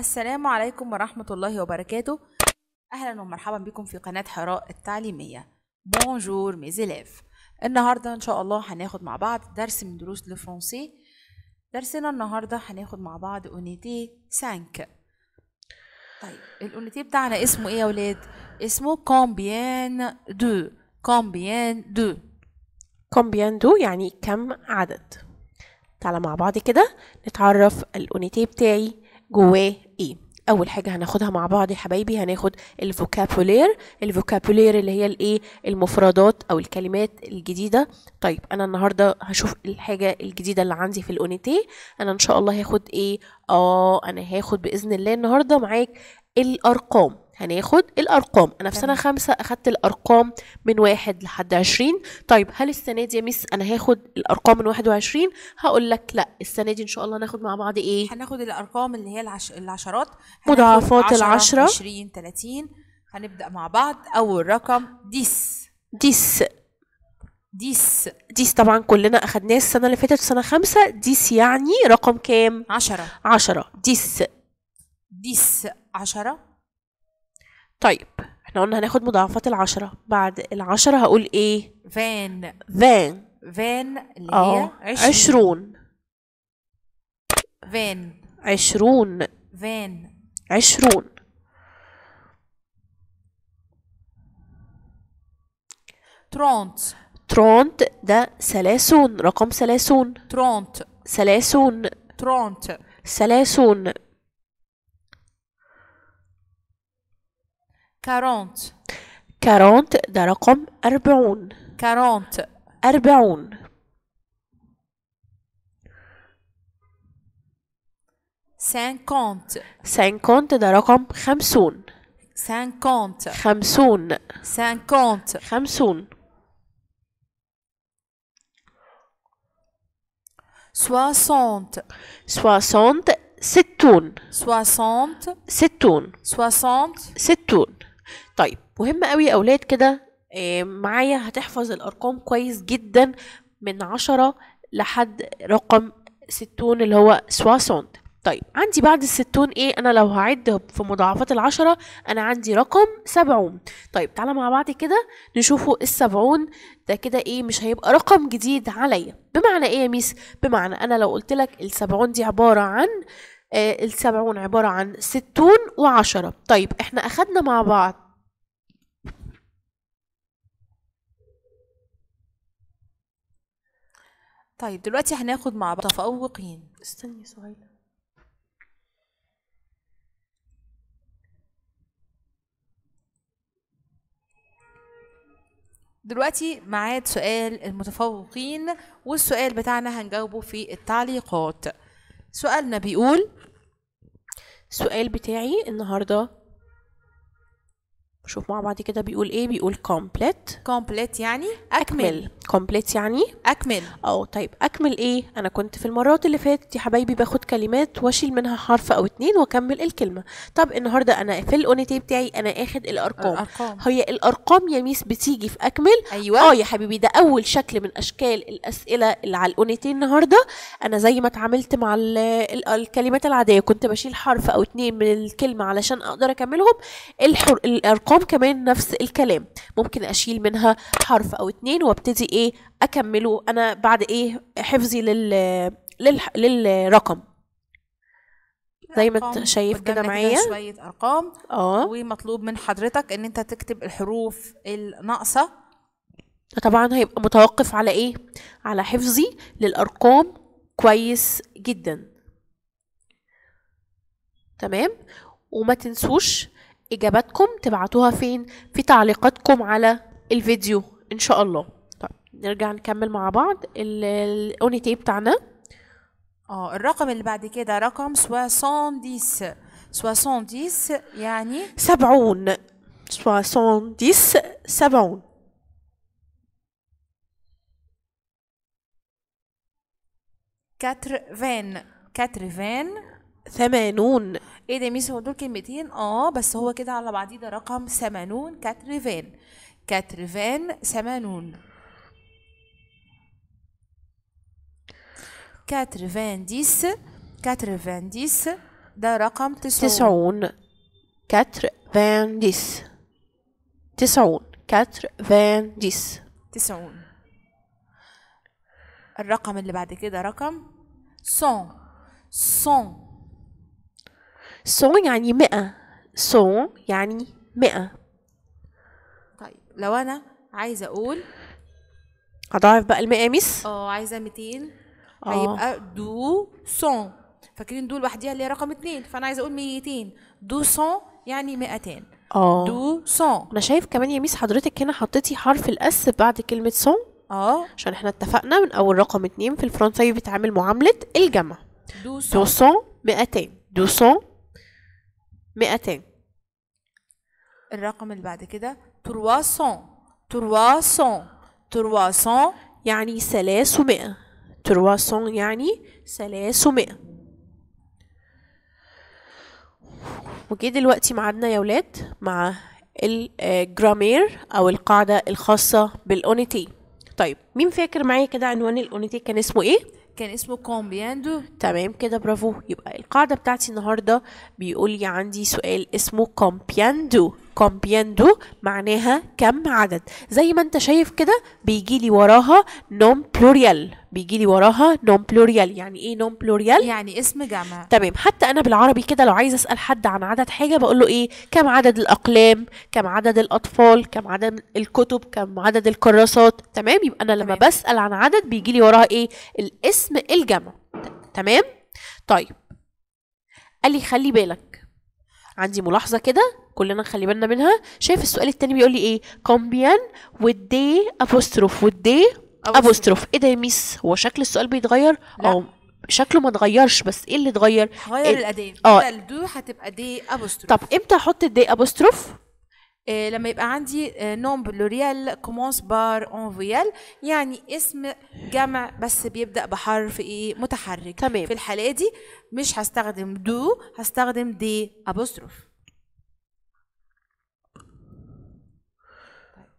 السلام عليكم ورحمة الله وبركاته أهلا ومرحبا بكم في قناة حراء التعليمية بونجور ميزيلاف النهاردة إن شاء الله هناخد مع بعض درس من دروس الفرنسي درسنا النهاردة هناخد مع بعض أونيتي سانك طيب الأونيتي بتاعنا اسمه إيه يا ولاد؟ اسمه كومبيان دو كومبيان دو كومبيان دو يعني كم عدد تعالى مع بعض كده نتعرف الأونيتي بتاعي جواه ايه اول حاجه هناخدها مع بعض يا حبايبي هناخد الفوكابولير الفوكابولير اللي هي الايه المفردات او الكلمات الجديده طيب انا النهارده هشوف الحاجه الجديده اللي عندي في الاونيتي انا ان شاء الله هاخد ايه اه انا هاخد باذن الله النهارده معاك الارقام هناخد الأرقام أنا في سنة خمسة أخدت الأرقام من واحد لحد عشرين طيب هل السنة دي يا ميس أنا هاخد الأرقام من واحد وعشرين هقول لك لأ السنة دي إن شاء الله هناخد مع بعض إيه هناخد الأرقام اللي هي العش... العشرات مضاعفات العشرة عشرين تلاتين هنبدأ مع بعض أول رقم ديس ديس ديس ديس طبعا كلنا أخدناه السنة اللي فاتت سنة خمسة ديس يعني رقم كام؟ عشرة عشرة ديس ديس عشرة طيب احنا قلنا هناخد مضاعفات العشرة بعد العشرة هقول ايه فان فان فان اللي هي آه، عشرون فان عشرون فان عشرون ترونت ترونت ده سلاسون رقم سلاسون ترونت سلاسون ترونت سلاسون 40 40 ده رقم 40 40 40 50 50 ده رقم 50 50 50 50 50 60 60 ستون 60 ستون 60 ستون طيب مهم قوي يا اولاد كده آه، معايا هتحفظ الارقام كويس جدا من عشرة لحد رقم ستون اللي هو سواسوند طيب عندي بعد الستون ايه انا لو هعد في مضاعفات العشرة انا عندي رقم سبعون طيب تعالى مع بعض كده نشوفوا السبعون ده كده ايه مش هيبقى رقم جديد عليا بمعنى ايه يا ميس بمعنى انا لو قلت لك السبعون دي عبارة عن آه السبعون عبارة عن ستون وعشرة طيب احنا اخدنا مع بعض طيب دلوقتي هناخد مع بعض متفوقين استني سهيلة دلوقتي معاد سؤال المتفوقين والسؤال بتاعنا هنجاوبه في التعليقات سؤالنا بيقول السؤال بتاعي النهارده شوف مع بعض كده بيقول ايه بيقول كومبليت كومبليت يعني اكمل كومبليت يعني اكمل اه طيب اكمل ايه انا كنت في المرات اللي فاتت يا حبايبي باخد كلمات واشيل منها حرف او اتنين واكمل الكلمه طب النهارده انا في الاونيتي بتاعي انا اخد الارقام, الأرقام. هي الارقام يا ميس بتيجي في اكمل ايوه اه يا حبيبي ده اول شكل من اشكال الاسئله اللي على الاونيتي النهارده انا زي ما اتعاملت مع الكلمات العاديه كنت بشيل حرف او اتنين من الكلمه علشان اقدر اكملهم الحر... الارقام الأرقام كمان نفس الكلام ممكن أشيل منها حرف أو اتنين وابتدي إيه أكمله أنا بعد إيه حفظي لل... للرقم زي ما شايف كده معايا شويه ارقام اه ومطلوب من حضرتك ان انت تكتب الحروف الناقصه طبعا هيبقى متوقف على ايه على حفظي للارقام كويس جدا تمام وما تنسوش اجاباتكم تبعتوها فين في تعليقاتكم على الفيديو ان شاء الله طيب نرجع نكمل مع بعض الاونيتي إيه بتاعنا اه الرقم اللي بعد كده رقم 70 70 يعني 70 70 70 80 80 ثمانون ايه ده ميس هو دول كلمتين اه بس هو كده على بعضيه ده رقم ثمانون كاتريفان كاتريفان ثمانون كاتريفان ديس كاتريفان ديس ده رقم تسعون تسعون كاتريفان ديس تسعون كاتريفان ديس تسعون الرقم اللي بعد كده رقم سون سون سون يعني مئة سون يعني مئة طيب لو أنا عايزة أقول هضاعف بقى المقاميس اه عايزة 200 آه. هيبقى دو سون فاكرين دو لوحديها اللي هي رقم اتنين فأنا عايزة أقول 200 دو سون يعني 200 اه دو سون أنا شايف كمان يا ميس حضرتك هنا حطيتي حرف الأس بعد كلمة سون اه عشان احنا اتفقنا من أول رقم اتنين في الفرنساوي بيتعامل معاملة الجمع دو سون 200 200 200 الرقم اللي بعد كده 300 300 300 يعني 300 300 يعني 300 وجه دلوقتي ميعادنا يا ولاد مع الجرامير او القاعده الخاصه بالاونيتي طيب مين فاكر معايا كده عنوان الاونيتي كان اسمه ايه كان اسمه كومبياندو تمام كده برافو يبقى القاعدة بتاعتي النهاردة بيقول لي عندي سؤال اسمه كومبياندو كومبياندو معناها كم عدد زي ما انت شايف كده بيجي لي وراها نوم بلوريال بيجي لي وراها نوم بلوريال يعني ايه نوم بلوريال يعني اسم جمع تمام حتى انا بالعربي كده لو عايزه اسال حد عن عدد حاجه بقول له ايه كم عدد الاقلام كم عدد الاطفال كم عدد الكتب كم عدد الكراسات تمام يبقى انا لما تمام. بسال عن عدد بيجي لي وراها ايه الاسم الجمع تمام طيب قال لي خلي بالك عندي ملاحظه كده كلنا نخلي بالنا منها شايف السؤال التاني بيقول لي ايه كومبيان والدي ابوستروف والدي ابوستروف ايه ده يا ميس هو شكل السؤال بيتغير او شكله ما اتغيرش بس ايه اللي اتغير غير إيه؟ الاداه اه إيه الدو هتبقى دي ابوستروف طب امتى احط الدي ابوستروف إيه لما يبقى عندي نوم بلوريال كومونس بار اون فيال يعني اسم جمع بس بيبدا بحرف ايه متحرك تمام في الحاله دي مش هستخدم دو هستخدم دي ابوستروف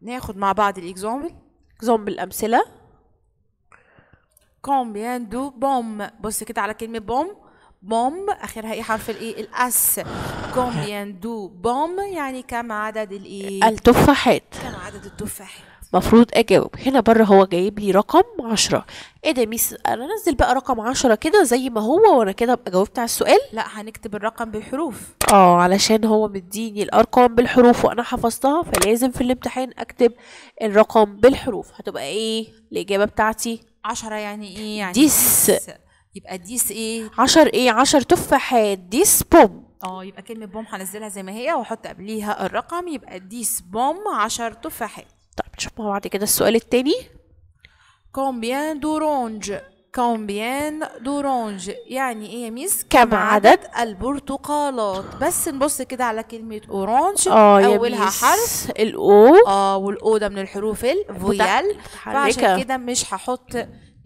ناخد مع بعض الاكزامبل اكزامبل امثله كومبيان دو بوم بص كده على كلمه بوم بوم اخرها ايه حرف الايه الاس كومبيان دو بوم يعني كم عدد الايه التفاحات كم عدد التفاحات مفروض اجاوب هنا بره هو جايب لي رقم عشرة ايه ده ميس انا انزل بقى رقم عشرة كده زي ما هو وانا كده ابقى جاوبت على السؤال لا هنكتب الرقم بالحروف اه علشان هو مديني الارقام بالحروف وانا حفظتها فلازم في الامتحان اكتب الرقم بالحروف هتبقى ايه الاجابه بتاعتي عشرة يعني ايه يعني ديس, ديس. يبقى ديس ايه عشر ايه عشر تفاحات ديس بوم اه يبقى كلمه بوم هنزلها زي ما هي واحط قبليها الرقم يبقى ديس بوم عشر تفاحات نشوف بعد كده السؤال التاني كومبيان دورونج كومبيان دورونج يعني ايه يا ميس كم عدد البرتقالات بس نبص كده على كلمه اورانج آه اولها حرف الاو اه والاو ده من الحروف الفويال إيه فعشان كده مش هحط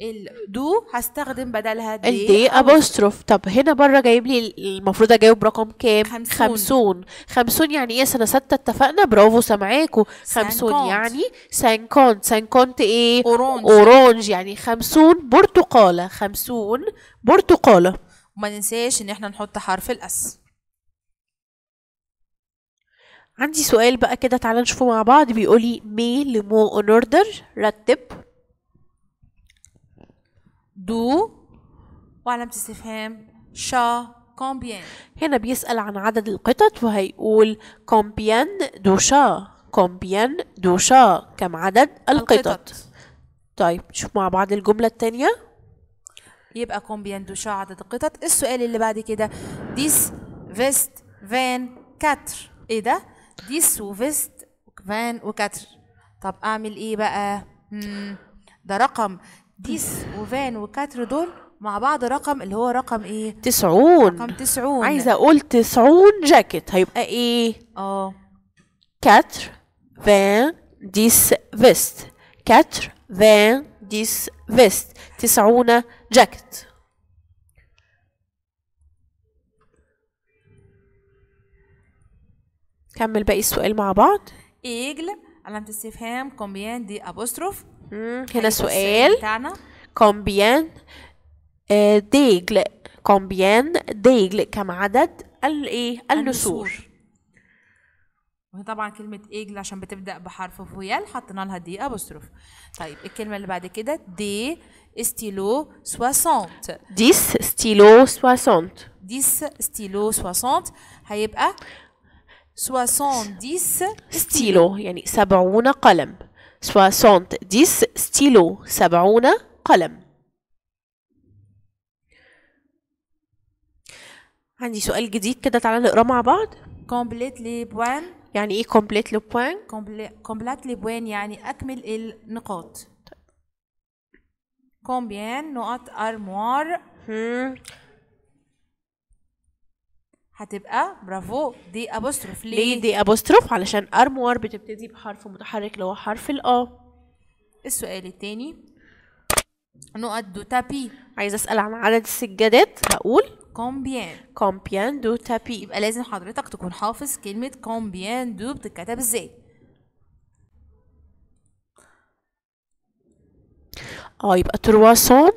الدو هستخدم بدلها دي الدي ابوستروف طب هنا بره جايب لي المفروض اجاوب رقم كام خمسون خمسون, خمسون يعني ايه سنه سته اتفقنا برافو سامعاكوا خمسون يعني سانكونت سانكونت ايه اورانج اورانج يعني خمسون برتقاله خمسون برتقاله وما ننساش ان احنا نحط حرف الاس عندي سؤال بقى كده تعالى نشوفه مع بعض بيقولي مي لمو اون اوردر رتب دو وعلامة استفهام شا كومبيان هنا بيسأل عن عدد القطط وهيقول كومبيان دو شا كومبيان دو شا كم عدد القطط, القطط. طيب نشوف مع بعض الجملة التانية يبقى كومبيان دو شا عدد القطط السؤال اللي بعد كده ديس فيست فان كاتر ايه ده ديس وفيست فان وكاتر طب اعمل ايه بقى مم. ده رقم ديس وفان وكاتر دول مع بعض رقم اللي هو رقم ايه؟ 90 رقم 90 عايزه اقول 90 جاكيت هيبقى ايه؟ اه كاتر فان ديس فيست كاتر فان ديس فيست 90 جاكيت كمل باقي السؤال مع بعض ايجل علامة استفهام كومبيان دي ابوستروف هنا سؤال كومبيان ديجل كومبيان ديجل كم عدد الايه النسور طبعا كلمة ايجل عشان بتبدأ بحرف فويال حطينا لها دي ابوستروف طيب الكلمة اللي بعد كده دي ستيلو سواسونت ديس ستيلو سواسونت ديس ستيلو سواسونت هيبقى سواسون ديس ستيلو يعني سبعون قلم soixante dix stylo سبعون قلم عندي سؤال جديد كده تعالى نقراه مع بعض كومبليت لي بوان يعني ايه كومبليت لو بوان كومبليت لي بوان يعني اكمل النقاط كومبيان طيب. نقط ارموار هتبقى برافو دي ابوستروف ليه؟ ليه دي ابوستروف علشان ارموار بتبتدي بحرف متحرك اللي هو حرف الا آه. السؤال التاني نقط دو تابي عايزه اسال عن عدد السجادات هقول كومبيان كومبيان دو تابي يبقى لازم حضرتك تكون حافظ كلمه كومبيان دو بتتكتب ازاي اه يبقى ترواسون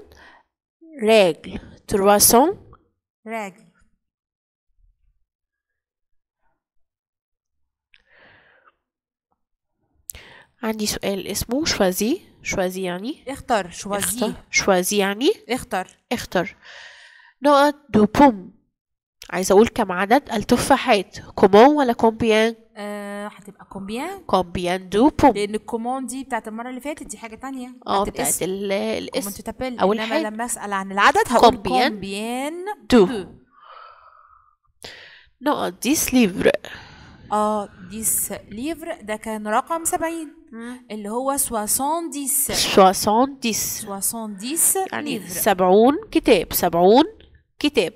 راجل ترواسون راجل عندي سؤال اسمه شوازي شوازي يعني اختر شوازي شوازي يعني اختر اختر نقط دو بوم عايزة أقول كم عدد التفاحات كومون ولا كومبيان؟ أه هتبقى كومبيان كومبيان دو بوم لأن الكومون دي بتاعت المرة اللي فاتت دي حاجة تانية اه بتاعت الاسم تتابل أول حاجة لما أسأل عن العدد هقول كومبيان, كومبيان دو, دو. نقط دي سليفر اه 10 ليفر ده كان رقم 70 اللي هو 70 70 70 يعني 70 كتاب 70 كتاب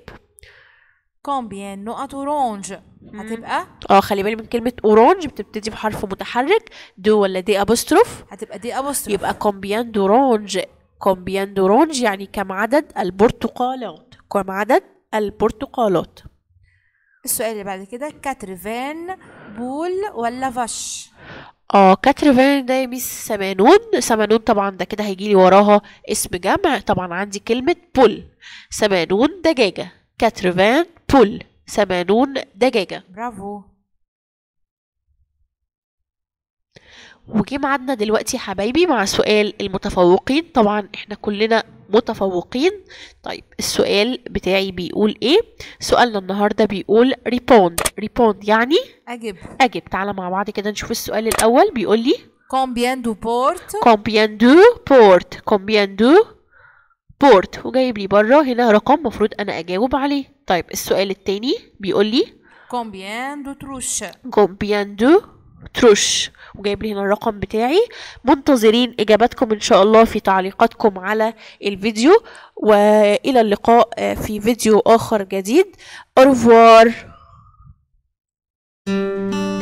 كومبيان نقط اورانج هتبقى اه خلي بالي من كلمه اورانج بتبتدي بحرف متحرك دو ولا دي ابوستروف هتبقى دي ابوستروف يبقى كومبيان دورانج كومبيان دورانج يعني كم عدد البرتقالات كم عدد البرتقالات السؤال اللي بعد كده كاتريفان بول ولا فاش اه كاتريفان ده ميس سمانون سمانون طبعا ده كده هيجيلي وراها اسم جمع طبعا عندي كلمة بول سمانون دجاجة كاتريفان بول سمانون دجاجة برافو وجي معدنا دلوقتي حبايبي مع سؤال المتفوقين طبعا احنا كلنا متفوقين طيب السؤال بتاعي بيقول ايه سؤالنا النهارده بيقول ريبوند ريبوند يعني اجب اجب تعالى مع بعض كده نشوف السؤال الاول بيقول لي كومبيان دو بورت كومبيان دو بورت كومبيان دو بورت وجايب لي بره هنا رقم مفروض انا اجاوب عليه طيب السؤال التاني بيقول لي كومبيان دو تروش كومبيان دو تروش وجايب لي هنا الرقم بتاعي منتظرين اجاباتكم ان شاء الله في تعليقاتكم على الفيديو والى اللقاء آه، في فيديو اخر جديد اورفوار thank you